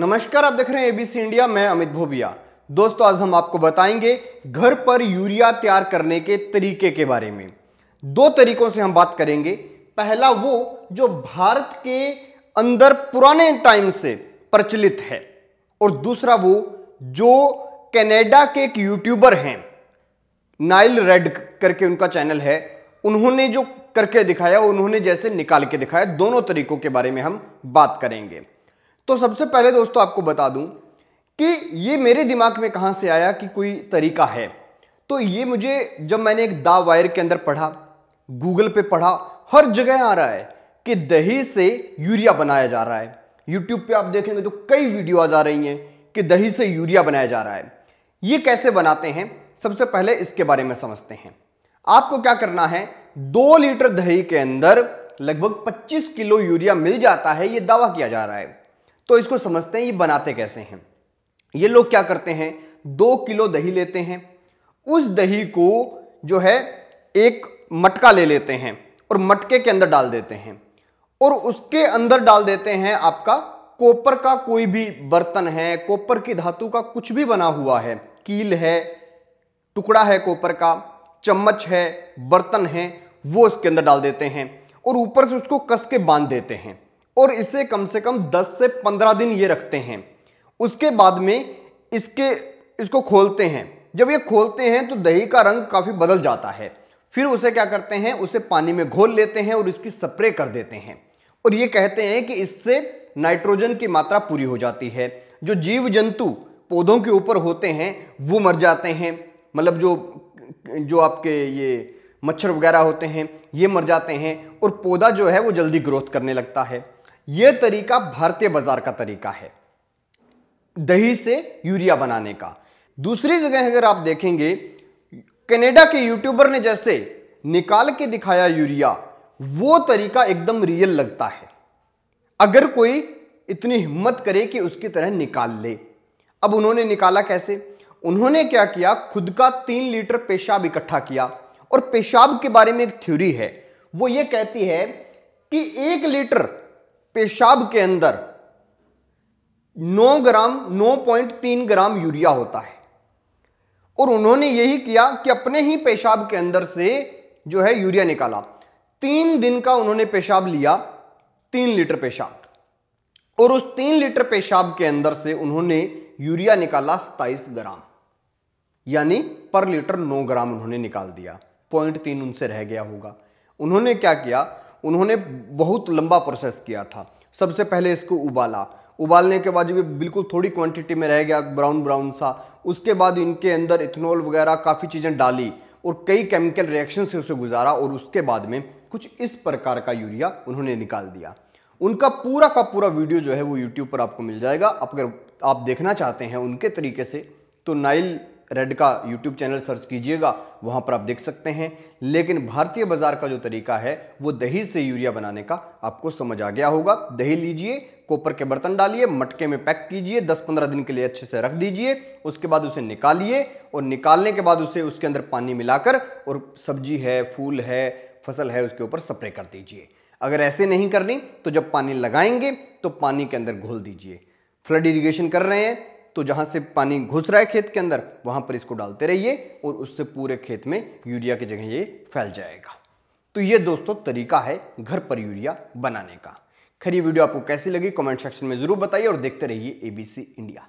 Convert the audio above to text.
नमस्कार आप देख रहे हैं एबीसी इंडिया मैं अमित भोबिया दोस्तों आज हम आपको बताएंगे घर पर यूरिया तैयार करने के तरीके के बारे में दो तरीकों से हम बात करेंगे पहला वो जो भारत के अंदर पुराने टाइम से प्रचलित है और दूसरा वो जो कनाडा के एक यूट्यूबर हैं नाइल रेड करके उनका चैनल है उन्होंने जो करके दिखाया उन्होंने जैसे निकाल के दिखाया दोनों तरीकों के बारे में हम बात करेंगे तो सबसे पहले दोस्तों आपको बता दूं कि ये मेरे दिमाग में कहां से आया कि कोई तरीका है तो ये मुझे जब मैंने एक दा वायर के अंदर पढ़ा गूगल पे पढ़ा हर जगह आ रहा है कि दही से यूरिया बनाया जा रहा है यूट्यूब पे आप देखेंगे तो कई वीडियो आ रही हैं कि दही से यूरिया बनाया जा रहा है ये कैसे बनाते हैं सबसे पहले इसके बारे में समझते हैं आपको क्या करना है दो लीटर दही के अंदर लगभग 25 किलो यूरिया मिल जाता है यह दावा किया जा रहा है तो इसको समझते हैं ये बनाते कैसे हैं ये लोग क्या करते हैं दो किलो दही लेते हैं उस दही को जो है एक मटका ले लेते हैं और मटके के अंदर डाल देते हैं और उसके अंदर डाल देते हैं आपका कोपर का कोई भी बर्तन है कोपर की धातु का कुछ भी बना हुआ है कील है टुकड़ा है कोपर का चम्मच है बर्तन है वो उसके अंदर डाल देते हैं और ऊपर से उसको कस के बांध देते हैं और इसे कम से कम 10 से 15 दिन ये रखते हैं उसके बाद में इसके इसको खोलते हैं जब ये खोलते हैं तो दही का रंग काफ़ी बदल जाता है फिर उसे क्या करते हैं उसे पानी में घोल लेते हैं और इसकी स्प्रे कर देते हैं और ये कहते हैं कि इससे नाइट्रोजन की मात्रा पूरी हो जाती है जो जीव जंतु पौधों के ऊपर होते हैं वो मर जाते हैं मतलब जो जो आपके ये मच्छर वगैरह होते हैं ये मर जाते हैं और पौधा जो है वो जल्दी ग्रोथ करने लगता है यह तरीका भारतीय बाजार का तरीका है दही से यूरिया बनाने का दूसरी जगह अगर आप देखेंगे कनाडा के यूट्यूबर ने जैसे निकाल के दिखाया यूरिया वो तरीका एकदम रियल लगता है अगर कोई इतनी हिम्मत करे कि उसकी तरह निकाल ले अब उन्होंने निकाला कैसे उन्होंने क्या किया खुद का तीन लीटर पेशाब इकट्ठा किया और पेशाब के बारे में एक थ्योरी है वो ये कहती है कि एक लीटर पेशाब के अंदर 9 ग्राम 9.3 ग्राम यूरिया होता है और उन्होंने यही किया कि अपने ही पेशाब के अंदर से जो है यूरिया निकाला तीन दिन का उन्होंने पेशाब लिया तीन लीटर पेशाब और उस तीन लीटर पेशाब के अंदर से उन्होंने यूरिया निकाला सताइस ग्राम यानी पर लीटर नौ ग्राम उन्होंने निकाल दिया पॉइंट तीन उनसे रह गया होगा उन्होंने क्या किया उन्होंने बहुत लंबा प्रोसेस किया था सबसे पहले इसको उबाला उबालने के बाद जब ये बिल्कुल थोड़ी क्वांटिटी में रह गया ब्राउन ब्राउन सा उसके बाद इनके अंदर इथेनॉल वगैरह काफ़ी चीज़ें डाली और कई केमिकल रिएक्शन से उसे गुजारा और उसके बाद में कुछ इस प्रकार का यूरिया उन्होंने निकाल दिया उनका पूरा का पूरा वीडियो जो है वो यूट्यूब पर आपको मिल जाएगा अगर आप देखना चाहते हैं उनके तरीके से तो नाइल रेड का यूट्यूब चैनल सर्च कीजिएगा वहां पर आप देख सकते हैं लेकिन भारतीय बाजार का जो तरीका है वो दही से यूरिया बनाने का आपको समझ आ गया होगा दही लीजिए कोपर के बर्तन डालिए मटके में पैक कीजिए 10-15 दिन के लिए अच्छे से रख दीजिए उसके बाद उसे निकालिए और निकालने के बाद उसे उसके अंदर पानी मिलाकर और सब्जी है फूल है फसल है उसके ऊपर स्प्रे कर दीजिए अगर ऐसे नहीं करनी तो जब पानी लगाएंगे तो पानी के अंदर घोल दीजिए फ्लड इरीगेशन कर रहे हैं तो जहां से पानी घुस रहा है खेत के अंदर वहां पर इसको डालते रहिए और उससे पूरे खेत में यूरिया की जगह ये फैल जाएगा तो ये दोस्तों तरीका है घर पर यूरिया बनाने का खरी वीडियो आपको कैसी लगी कमेंट सेक्शन में ज़रूर बताइए और देखते रहिए एबीसी इंडिया